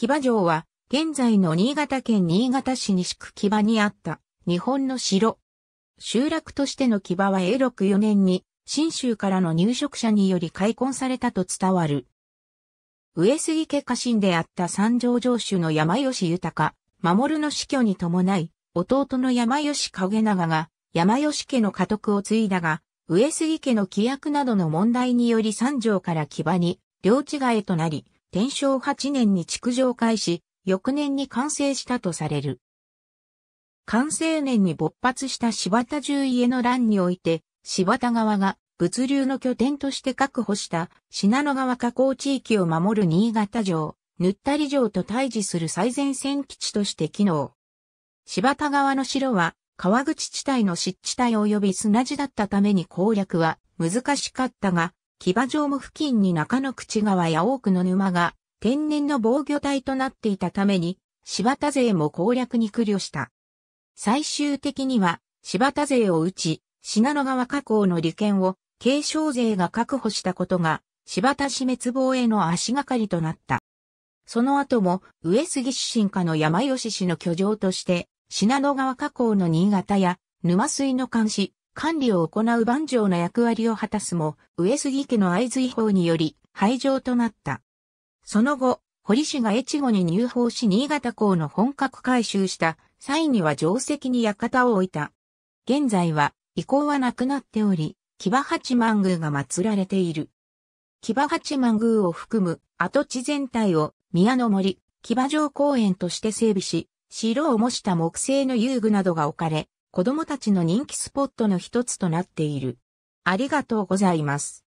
木場城は、現在の新潟県新潟市西区木場にあった、日本の城。集落としての木場は永禄4年に、新州からの入植者により開墾されたと伝わる。上杉家家臣であった三条城主の山吉豊、守の死去に伴い、弟の山吉影長が、山吉家の家督を継いだが、上杉家の規約などの問題により三条から牙に、領地えとなり、天正8年に築城開始、翌年に完成したとされる。完成年に勃発した柴田獣家の乱において、柴田側が物流の拠点として確保した信濃川河口地域を守る新潟城、ぬったり城と対峙する最前線基地として機能。柴田側の城は川口地帯の湿地帯及び砂地だったために攻略は難しかったが、騎馬城も付近に中の口川や多くの沼が天然の防御体となっていたために、柴田勢も攻略に苦慮した。最終的には、柴田勢を打ち、信濃川河口の利権を、継承勢が確保したことが、柴田氏滅亡への足がかりとなった。その後も、上杉出進化の山吉氏の居城として、信濃川河口の新潟や、沼水の監視、管理を行う万丈な役割を果たすも、上杉家の合図違法により廃城となった。その後、堀氏が越後に入法し新潟港の本格改修した際には定石に館を置いた。現在は遺構はなくなっており、木場八幡宮が祀られている。木場八幡宮を含む跡地全体を宮の森、木場城公園として整備し、城を模した木製の遊具などが置かれ、子供たちの人気スポットの一つとなっている。ありがとうございます。